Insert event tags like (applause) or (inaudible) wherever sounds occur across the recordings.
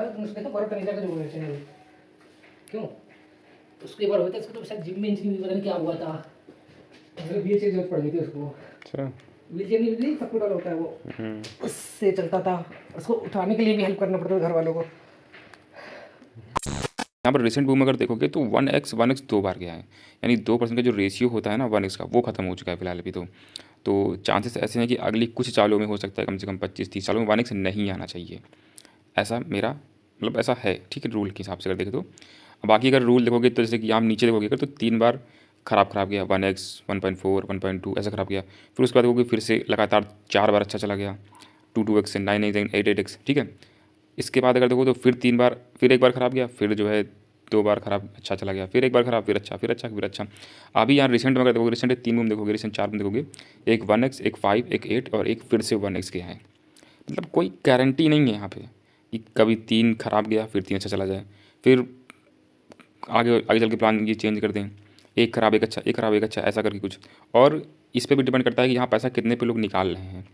ना तुम उसमें तो बड़ा टंगी करके जोड़ लेते हैं क्यों उसको एक बार हुआ था उसको तो शायद जिम में इंजरी पता नहीं क्या हुआ था मतलब व्हील चेयर जरूरत पड़ गई थी उसको अच्छा व्हील चेयर नहीं सब कुछ होता है वो हम्म। उससे चलता था उसको उठाने के लिए भी हेल्प करना पड़ता था घर वालों को यहाँ पर रिसेंट बूम अगर देखोगे तो वन एक्स वन एक्स दो बार गया है यानी दो परसेंट का जो रेशियो होता है ना वन एक्स का वो खत्म हो चुका है फिलहाल अभी तो तो चांसेस ऐसे हैं कि अगली कुछ सालों में हो सकता है कम से कम पच्चीस तीस सालों में वन एक्स नहीं आना चाहिए ऐसा मेरा मतलब ऐसा है ठीक है रूल के हिसाब से अगर देखे तो बाकी अगर रूल देखोगे तो जैसे कि आप नीचे देखोगे अगर तो तीन बार ख़राब ख़राब गया one x one point four one point two ऐसा ख़राब गया फिर उसके बाद देखोगे फिर से लगातार चार बार अच्छा चला गया two two x nine x eight eight x ठीक है इसके बाद अगर देखो तो फिर तीन बार फिर एक बार ख़राब गया फिर जो है दो बार खराब अच्छा चला गया फिर एक बार खराब फिर अच्छा फिर अच्छा फिर अच्छा अभी यहाँ रिसेंट में अगर देखोगे रिसेंट तीन रूम देखोगे रिसेंट चार में देखोगे एक वन एक्स एक फाइव एक एट और एक फिर से वन एक्स के हैं मतलब कोई गारंटी नहीं है यहाँ पे कि कभी तीन ख़राब गया फिर तीन अच्छा चला जाए फिर आगे आगे चल के प्लान ये चेंज कर दें एक ख़राब एक अच्छा एक ख़राब एक अच्छा ऐसा करके कुछ और इस पर भी डिपेंड करता है कि यहाँ पैसा कितने पे लोग निकाल रहे हैं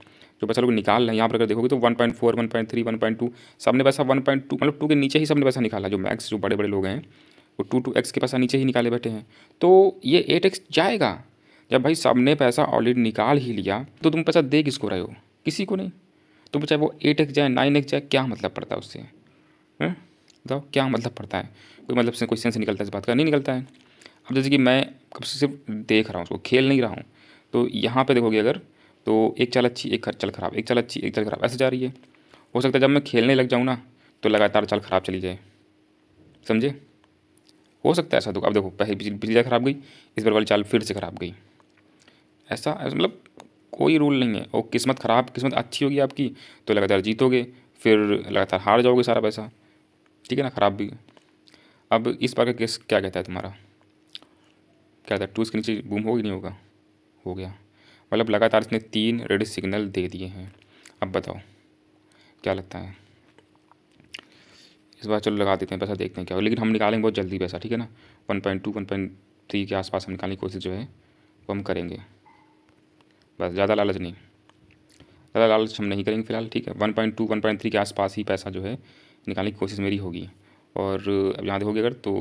जो पैसा लोग निकाल रहे हैं यहाँ पर अगर देखोगे तो one point four one point three one point two सबने पैसा वन पॉइंट टू मतलब टू के नीचे ही सबने पैसा निकाला जो मैक्स जो बड़े बड़े लोग हैं वो टू टू एक्स के पैसा नीचे ही निकाले बैठे हैं तो ये एट एक्स जाएगा जब भाई सबने पैसा ऑलरेडी निकाल ही लिया तो तुम पैसा दे किसको रहे हो किसी को नहीं तो चाहे वो एट एक्स जाए नाइन एक्स जाए क्या मतलब पड़ता है उससे बताओ क्या मतलब पड़ता है कोई मतलब से क्वेश्चन से निकलता है इस बात का नहीं निकलता है अब जैसे कि मैं कब से सिर्फ देख रहा हूँ उसको खेल नहीं रहा हूँ तो यहाँ पर देखोगे अगर तो एक चाल अच्छी एक चाल खराब एक चाल अच्छी एक चाल खराब ऐसे जा रही है हो सकता है जब मैं खेलने लग जाऊँ ना तो लगातार चाल खराब चली जाए समझे हो सकता है ऐसा तो अब देखो पहले बिजली बिजली खराब गई इस बार वाली चाल फिर से खराब गई ऐसा मतलब कोई रूल नहीं है और किस्मत ख़राब किस्मत अच्छी होगी आपकी तो लगातार जीतोगे फिर लगातार हार जाओगे सारा पैसा ठीक है ना ख़राब भी अब इस बार का केस क्या कहता है तुम्हारा क्या कहता है टू इसके नीचे बूम होगी नहीं होगा हो गया मतलब लगातार इसने तीन रेड सिग्नल दे दिए हैं अब बताओ क्या लगता है इस बार चलो लगा देते हैं पैसा देखते हैं क्या लेकिन हम निकालेंगे बहुत जल्दी पैसा ठीक है ना one point two one point three के आसपास हम निकालने की कोशिश जो है वो हम करेंगे बस ज़्यादा लालच नहीं ज़्यादा लालच हम नहीं करेंगे फिलहाल ठीक है one point two one point three के आसपास ही पैसा जो है निकालने की कोशिश मेरी होगी और अब यहाँ देखोगे अगर तो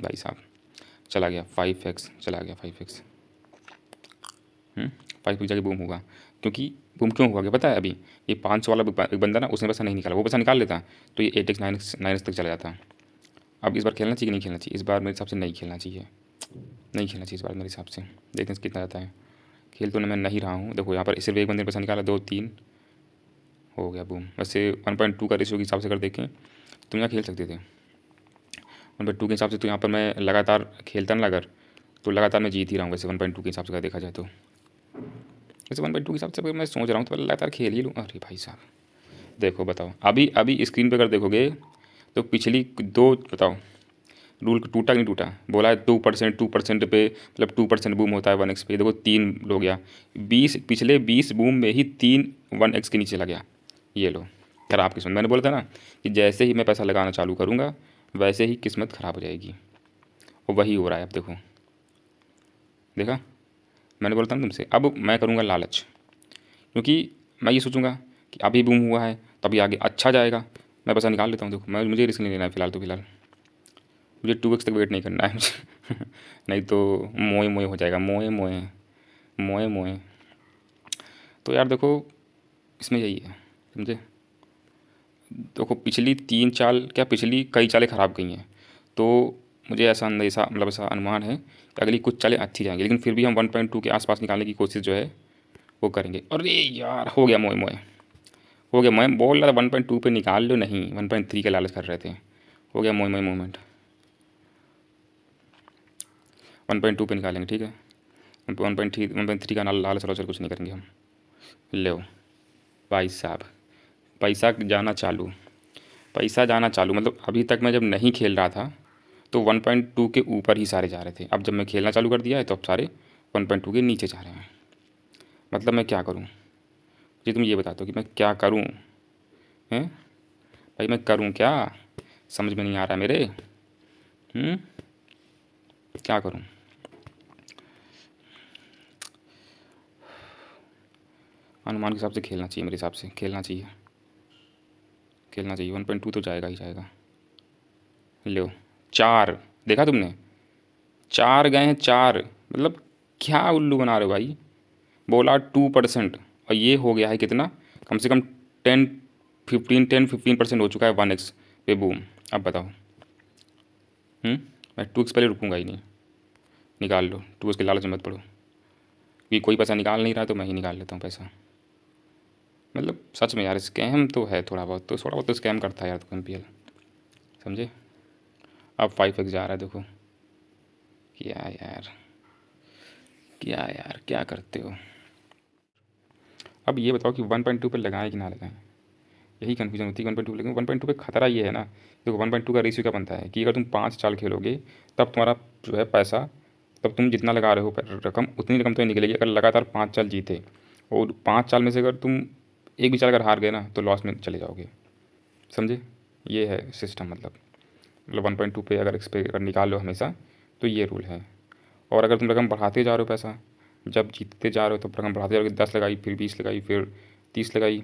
भाई साहब चला गया फाइव एक्स चला गया फाइव एक्स फाइव एक्स जाके बूम होगा क्योंकि बूम क्यों हुआ क्या पता है अभी ये पाँच सौ वाला बंदा ना उसने पैसा नहीं निकाला वो पैसा निकाल लेता तो ये eight x nine x nine x तक चला जाता अब इस बार खेलना चाहिए कि नहीं खेलना चाहिए इस बार मेरे हिसाब से नहीं खेलना चाहिए नहीं खेलना चाहिए इस बार मेरे हिसाब से देखते हैं कितना जाता है खेल तो मैं नहीं रहा हूँ देखो यहाँ पर सिर्फ एक बंदे पैसा निकाला दो तीन हो गया बूम वैसे वन पॉइंट टू का रेशियो के हिसाब से अगर देखें तुम तो यहाँ खेल सकते थे वन पॉइंट टू के हिसाब से तो यहाँ पर मैं लगातार खेलता ना अगर तो लगातार मैं जीत ही रहा हूँ वैसे वन पॉइंट टू के हिसाब से अगर देखा जाए तो वैसे वन पॉइंट टू के हिसाब से मैं सोच रहा हूँ तो पहले लगातार खेल ही लूँ अरे भाई साहब देखो बताओ अभी अभी स्क्रीन पर अगर देखोगे तो पिछली दो बताओ रूल टूटा नहीं टूटा बोला है टू परसेंट टू परसेंट पे मतलब टू परसेंट बूम होता है वन एक्स पे देखो तीन हो गया बीस पिछले बीस बूम में ही तीन वन एक्स के नीचे लग गया ये लो खराब किस्मत मैंने बोला था ना कि जैसे ही मैं पैसा लगाना चालू करूँगा वैसे ही किस्मत ख़राब हो जाएगी और वही हो रहा है अब देखो देखा मैंने बोला था ना तुमसे अब मैं करूँगा लालच क्योंकि मैं ये सोचूंगा कि अभी बूम हुआ है तभी आगे अच्छा जाएगा मैं पैसा निकाल लेता हूँ देखो मैं मुझे रिस्क नहीं लेना है फ़िलहाल तो फिलहाल मुझे टू वीक्स तक वेट नहीं करना है मुझे (laughs) नहीं तो मोए मोए हो जाएगा मोए मोए मोए मोए तो यार देखो इसमें यही है समझे देखो पिछली तीन चाल क्या पिछली कई चालें ख़राब गई हैं तो मुझे ऐसा अंदेशा मतलब ऐसा अनुमान है कि अगली कुछ चालें अच्छी जाएंगी लेकिन फिर भी हम 1.2 के आसपास निकालने की कोशिश जो है वो करेंगे अरे यार हो गया मोए मोए हो गया मोए बोल रहा था वन पॉइंट निकाल लो नहीं वन का लालच कर रहे थे हो गया मोए मोए मोमेंट वन पॉइंट टू पर निकालेंगे ठीक है one point three one point three का नाल लाल सर कुछ नहीं करेंगे हम ले भाई साहब पैसा जाना चालू पैसा जाना चालू मतलब अभी तक मैं जब नहीं खेल रहा था तो 1.2 के ऊपर ही सारे जा रहे थे अब जब मैं खेलना चालू कर दिया है तो अब सारे 1.2 के नीचे जा रहे हैं मतलब मैं क्या करूं जी तुम ये बता दो कि मैं क्या करूं हैं भाई मैं करूं क्या समझ में नहीं आ रहा मेरे हुँ? हम्म? क्या करूं अनुमान के हिसाब से खेलना चाहिए मेरे हिसाब से खेलना चाहिए खेलना चाहिए वन पॉइंट टू तो जाएगा ही जाएगा लो चार देखा तुमने चार गए हैं चार मतलब क्या उल्लू बना रहे हो भाई बोला टू परसेंट और ये हो गया है कितना कम से कम ten fifteen ten fifteen percent हो चुका है वन एक्स पे बूम अब बताओ हम्म? मैं टू एक्स पहले रुकूंगा ही नहीं निकाल लो टू एक्स के लालच मत पड़ो क्योंकि कोई पैसा निकाल नहीं रहा तो मैं ही निकाल लेता हूँ पैसा मतलब सच में यार स्कैम तो है थोड़ा बहुत तो थोड़ा बहुत तो स्कैम करता है यार एम पी समझे अब फाइव एक्स जा रहा है देखो क्या यार क्या यार क्या करते हो अब ये बताओ कि वन पॉइंट टू पर लगाएं कि ना लगाएं यही कन्फ्यूजन होती है वन पॉइंट टू लेकिन वन पॉइंट टू पर खतरा ये है ना देखो वन पॉइंट टू का रेशियो क्या बनता है कि अगर तुम पाँच चाल खेलोगे तब तुम्हारा जो है पैसा तब तुम जितना लगा रहे हो रकम उतनी रकम तो निकलेगी अगर लगातार पाँच चाल जीते और पाँच चाल में से अगर तुम एक भी चल अगर हार गए ना तो लॉस में चले जाओगे समझे ये है सिस्टम मतलब मतलब वन पॉइंट टू पे अगर एक्सपे अगर निकाल लो हमेशा तो ये रूल है और अगर तुम रकम बढ़ाते जा रहे हो पैसा जब जीतते जा रहे हो तो रकम बढ़ाते जा रहे हो दस लगाई फिर बीस लगाई फिर तीस लगाई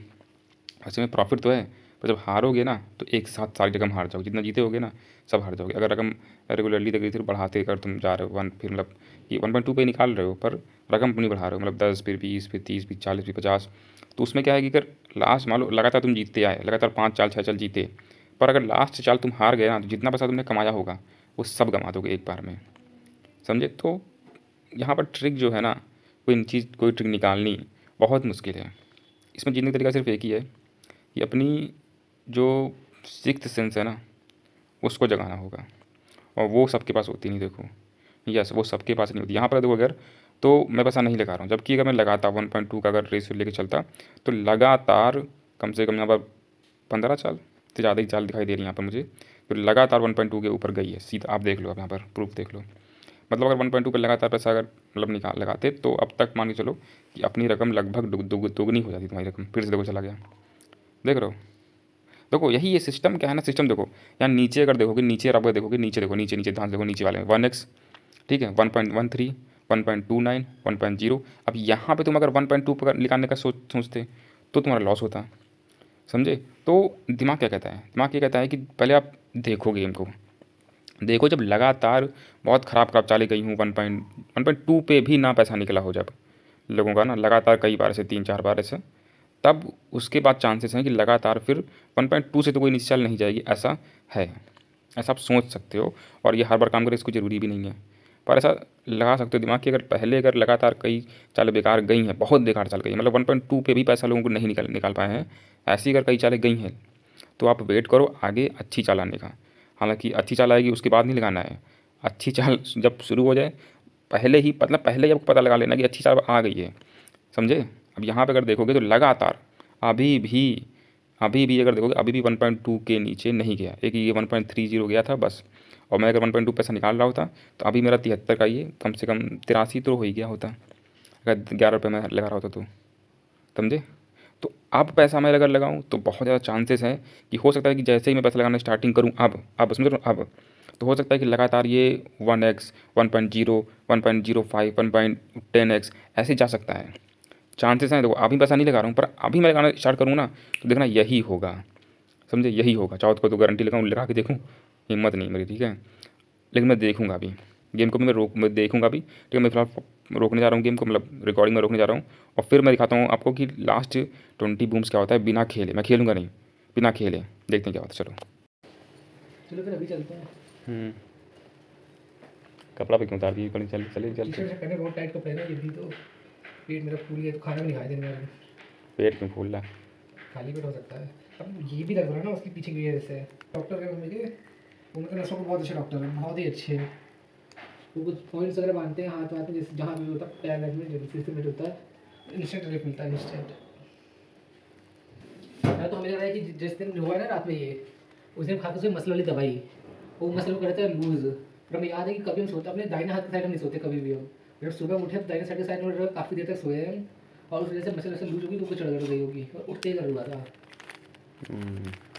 ऐसे में प्रॉफिट तो है पर जब हारोगे ना तो एक साथ सारी रकम हार जाओगे जितना जीते होगे ना सब हार जाओगे अगर रकम रेगुलरली तक फिर बढ़ाते अगर तुम जा रहे हो वन फिर मतलब कि वन पॉइंट टू पे निकाल रहे हो पर रकम नहीं बढ़ा रहे हो मतलब दस फिर बीस फिर तीस फिर चालीस फिर पचास तो उसमें क्या है कि अगर लास्ट मान लो लगातार तुम जीतते आए लगातार पाँच चाल छः चाल जीते पर अगर लास्ट चाल तुम हार गए ना तो जितना पैसा तुमने कमाया होगा वो सब गंवा दोगे एक बार में समझे तो यहाँ पर ट्रिक जो है ना कोई चीज़ कोई ट्रिक निकालनी बहुत मुश्किल है इसमें जीतने का तरीका सिर्फ एक ही है कि अपनी जो सिक्स सेंस है ना उसको जगाना होगा और वो सबके पास होती नहीं देखो यस वो सबके पास नहीं होती यहाँ पर देखो अगर तो मैं पैसा नहीं लगा रहा हूँ जबकि अगर मैं लगाता वन पॉइंट टू का अगर रेस लेके चलता तो लगातार कम से कम यहाँ पर पंद्रह चाल से ज़्यादा ही चाल दिखाई दे रही है यहाँ पर मुझे तो लगातार वन पॉइंट टू के ऊपर गई है सीधा आप देख लो अब यहाँ पर प्रूफ देख लो मतलब अगर वन पॉइंट टू पर लगातार पैसा अगर मतलब निकाल लगाते तो अब तक मान के चलो कि अपनी रकम लगभग दुगनी हो जाती तुम्हारी रकम फिर से देखो चला गया देख रहे हो देखो यही ये सिस्टम क्या है ना सिस्टम देखो यहाँ नीचे अगर देखोगे नीचे अगर देखोगे नीचे देखो नीचे नीचे ध्यान देखो नीचे वाले में वन एक्स ठीक है one point one three one point two nine one point zero अब यहाँ पे तुम अगर वन पॉइंट टू पर निकालने का सोच सोचते तो तुम्हारा लॉस होता समझे तो दिमाग क्या कहता है दिमाग ये कहता है कि पहले आप देखो गेम को देखो जब लगातार बहुत ख़राब खराब चाली गई हूँ one point one point two पर भी ना पैसा निकला हो जब लोगों का ना लगातार कई बार से तीन चार बार ऐसे तब उसके बाद चांसेस हैं कि लगातार फिर 1.2 से तो कोई निश्चल नहीं जाएगी ऐसा है ऐसा आप सोच सकते हो और ये हर बार काम करें इसको ज़रूरी भी नहीं है पर ऐसा लगा सकते हो दिमाग कि अगर पहले अगर लगातार कई चालें बेकार गई हैं बहुत बेकार चाल गई मतलब 1.2 पे भी पैसा लोगों को नहीं निकाल निकाल पाए हैं ऐसी अगर कई चालें गई हैं तो आप वेट करो आगे अच्छी चाल आने का हालांकि अच्छी चाल आएगी उसके बाद नहीं लगाना है अच्छी चाल जब शुरू हो जाए पहले ही मतलब पहले ही आपको पता लगा लेना कि अच्छी चाल आ गई है समझे अब यहाँ पे अगर देखोगे तो लगातार अभी भी अभी भी अगर देखोगे अभी भी 1.2 के नीचे नहीं गया एक ये 1.30 गया था बस और मैं अगर 1.2 पैसा निकाल रहा होता तो अभी मेरा तिहत्तर का ये कम से कम तिरासी तो हो ही गया होता अगर ग्यारह रुपये मैं लगा रहा होता तो समझे तो अब पैसा मैं अगर लगाऊँ तो बहुत ज़्यादा चांसेस हैं कि हो सकता है कि जैसे ही मैं पैसा लगाना स्टार्टिंग करूँ अब अब समझ अब तो हो सकता है कि लगातार ये one x one point zero one point zero five one point ten x ऐसे जा सकता है चांसेस हैं देखो तो अभी पैसा नहीं लगा रहा हूँ पर अभी मैं लगाना स्टार्ट करूँ ना तो देखना यही होगा समझे यही होगा चाहो तो गारंटी तो लगाऊँ लगा के देखूँ हिम्मत नहीं मेरी ठीक है लेकिन मैं देखूँगा अभी गेम को मैं रोक मैं देखूँगा अभी ठीक है मैं फिलहाल रोकने जा रहा हूँ गेम को मतलब रिकॉर्डिंग में रोकने जा रहा हूँ और फिर मैं दिखाता हूँ आपको कि लास्ट ट्वेंटी बूम्स क्या होता है बिना खेले मैं खेलूँगा नहीं बिना खेले देखते हैं क्या होता है चलो चलो फिर अभी चलते हैं हम्म। कपड़ा भी क्यों उतार दिए चल चले चलते बहुत टाइट कपड़े ना ये भी तो पेट मेरा फूल गया तो खाना भी नहीं खाया दिन भर पेट में फूल रहा खाली पेट हो सकता है अब ये भी लग रहा है ना उसके पीछे की वजह से डॉक्टर के मिले उनके नर्सों को बहुत अच्छे डॉक्टर हैं बहुत ही अच्छे हैं वो कुछ पॉइंट्स वगैरह बांधते हैं हाथ वाथ जैसे जहाँ भी होता है पैर में में जल्दी से मिल होता है इंस्टेंट रिलीफ मिलता है इंस्टेंट तो हमें लग है कि जिस दिन हुआ है ना रात में ये उस दिन खाते से मसल वाली दवाई वो मसल को करता हैं लूज़ पर हमें याद है कि कभी हम सोते अपने दाहिने हाथ के साइड हम नहीं सोते कभी भी हम जब सुबह उठे तो साइड साइड में काफ़ी देर तक सोए और उस वजह से मसल मसल लूज होगी तो कुछ चढ़ गई होगी और उठते ही कर हुआ था हम्म।